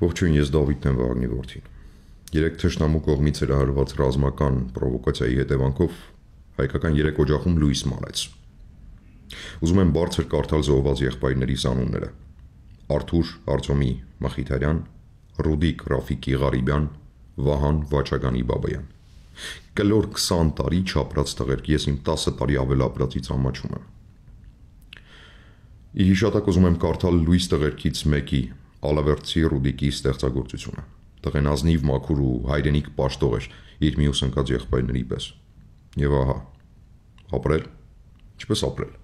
Ողջույն, ես Դավիթն եմ Վարնի որդին։ Երեք թշնամու կողմից հրահրված ռազմական պրովոկացիայի հետևանքով հայկական երեք օջախում լույս մանեց։ Ուզում եմ բարձր կարդալ զոհված եղբայրների անունները։ Արթուր Արտյոմի Մխիթարյան, Ռուդիկ Ռաֆիկի Ղարիբյան, Վահան Վաչագանի Բաբայան։ Կլոր 20 տարի չապրած տղերք, ես իմ 10 տարի ավել ապրածից ամաչում եմ։ Ի հիշատակ ուզում եմ կարդալ Լուիս տղերքից մեկի Ալավերտի Ռուդիկի ստեղծագործությունը։ Տղեն ազնիվ մաքուր ու հայրենիք պաշտող էր իր մյուս ընկած եղբայրների պես։ Եվ ահա ապրել, ինչպես ապրել։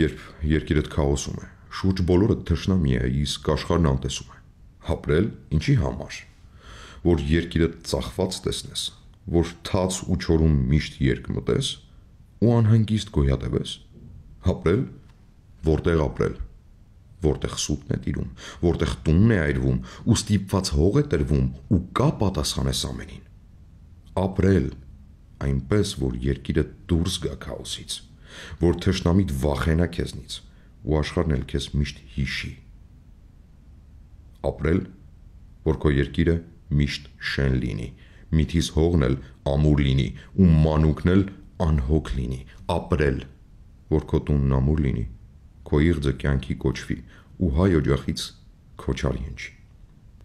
Երբ երկիրդ քաոսում է, շուրջ բոլորը թշնամի է, իսկ աշխարհն անտեսում է։ Ապրել ինչի համար։ Որ երկիրդ ծախված տեսնես, որ թաց ու չորում միշտ երկմտես ու անհանգիստ գոյատևես։ Ապրել, որտեղ ապրել որտեղ սուտն է տիրում, որտեղ տունն է այրվում ու ստիպված հող է տրվում ու կա պատասխան այս ամենին։ Ապրել այնպես, որ երկիրը դուրս գա քաոսից, որ թշնամիդ վախենա քեզնից ու աշխարհն էլ քեզ միշտ հիշի։ Ապրել, որ քո երկիրը միշտ շեն լինի, միտիս հողն էլ ամուր լինի ու մանուկն էլ անհոգ լինի, ապրել, որ քո տունն ամուր լինի քո իղձը կյանքի կոչվի ու հայ օջախից քոչարի հնչի։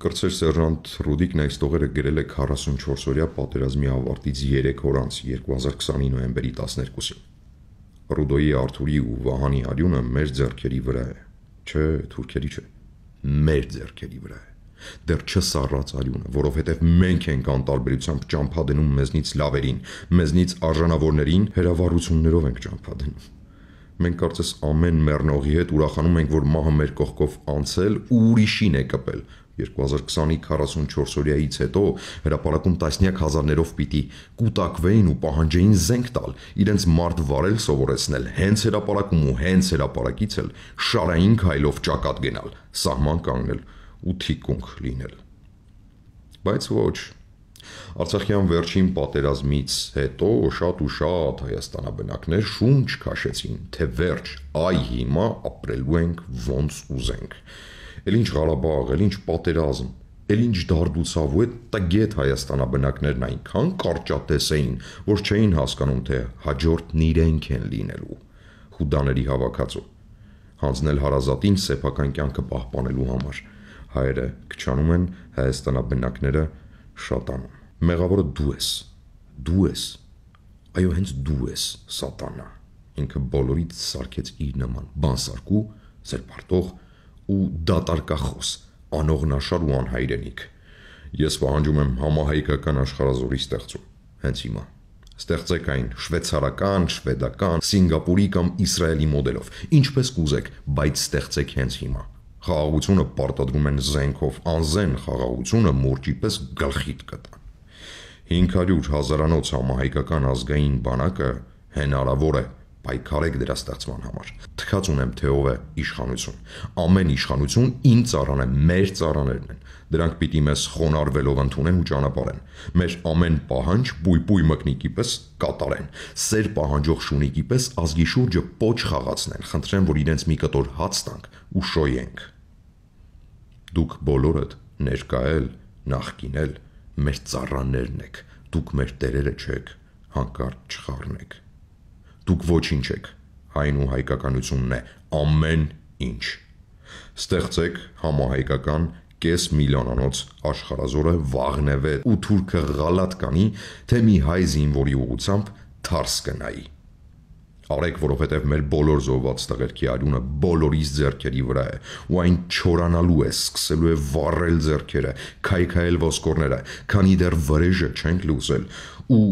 Կրծեր սերժանտ Ռուդիկն այս տողերը գրել է 44-օրյա պատերազմի ավարտից 3 օր անց 2020-ի նոյեմբերի 12-ին։ Ռուդոյի Արթուրի ու Վահանի արյունը մեր ձեռքերի վրա է։ Չէ, թուրքերի չէ։ Մեր ձեռքերի վրա է դեռ չսառած արյունը, որովհետև մենք ենք անտարբերությամբ ճամփա դնում մեզնից լավերին, մեզնից արժանավորներին հերավարություններով ենք ճամփա դնում մենք կարծես ամեն մեռնողի հետ ուրախանում ենք, որ մահը մեր կողքով անցել ու ուրիշին է կպել։ 2020-ի 44 օրյայից հետո հրաապարակում տասնյակ հազարներով պիտի կուտակվեին ու պահանջեին զենք տալ, իրենց մարդ վարել սովորեցնել, հենց հրաապարակում ու հենց հրաապարակից էլ շարային քայլով ճակատ գնալ, սահման կանգնել ու թիկունք լինել։ Բայց ոչ, Արցախյան վերջին պատերազմից հետո շատ ու շատ հայաստանաբնակներ շունչ քաշեցին, թե վերջ, այ հիմա ապրելու ենք ոնց ուզենք։ Էլ ինչ Ղարաբաղ, էլ ինչ պատերազմ, Էլ ինչ դարդուցավ ու այդ տգետ հայաստանաբնակներն այնքան կարճատես էին, որ չէին հասկանում, թե հաջորդն իրենք են լինելու խուդաների հավաքածու։ Հանձնել հարազատին սեփական կյանքը պահպանելու համար հայերը քչանում են, հայաստանաբնակները շատանում մեղավորը դու ես։ Դու ես։ Այո, հենց դու ես, Սատանա։ Ինքը բոլորից սարկեց իր նման, բանսարկու, սերբարտող ու դատարկախոս, անողնաշար ու անհայրենիք։ Ես պահանջում եմ համահայկական աշխարազորի ստեղծում, հենց հիմա։ Ստեղծեք այն շվեցարական, շվեդական, Սինգապուրի կամ Իսրայելի մոդելով, ինչպես կուզեք, բայց ստեղծեք հենց հիմա։ Խաղաղությունը պարտադրում են զենքով, անզեն խաղաղությունը մուրճի պես գլխիդ կտան։ 500 հազարանոց համահայկական ազգային բանակը հնարավոր է պայքարեք դրա ստեղծման համար։ Թքած ունեմ, թե ով է իշխանություն։ Ամեն իշխանություն իմ ծառան է, մեր ծառաներն են։ Դրանք պիտի մեզ խոնարհվելով ընդունեն ու ճանապարհեն։ Մեր ամեն պահանջ բույբույ մկնիկի պես կատարեն։ Սեր պահանջող շունիկի պես ազգի շուրջը փոչ խաղացնեն։ Խնդրեմ, որ իրենց մի կտոր հաց տանք ու շոյենք։ Դուք բոլորդ ներկայել, նախկինել, մեր ծառաներն եք, դուք մեր տերերը չեք, հանկարծ չխառնեք։ Դուք ոչինչ եք, հայն ու հայկականությունն է ամեն ինչ։ Ստեղծեք համահայկական կես միլիոնանոց աշխարազորը Վաղնևե ու թուրքը Ղալատկանի, թե մի հայ զինվորի ուղությամբ Թարս կնայի արեք, որովհետև մեր բոլոր զոհված տղերքի արյունը բոլորիս ձեռքերի վրա է ու այն չորանալու է, սկսելու է վառել ձեռքերը, քայքայել ոսկորները, քանի դեռ վրեժը չենք լուծել ու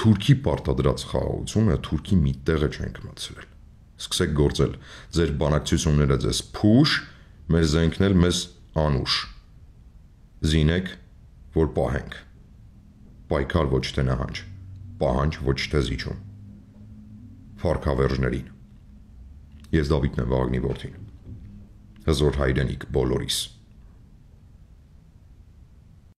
Թուրքի պարտադրած խաղաղությունը Թուրքի մի տեղը չենք մտցրել։ Սկսեք գործել։ Ձեր բանակցությունները ձեզ փուշ, մեր զենքն էլ մեզ անուշ։ Զինեք, որ պահենք։ Պայքար ոչ թե նահանջ, պահանջ ոչ թե զիջում։ Փարքավերժներին։ Ես Դավիթն եմ Վագնի որդին։ Հզոր հայրենիք բոլորիս։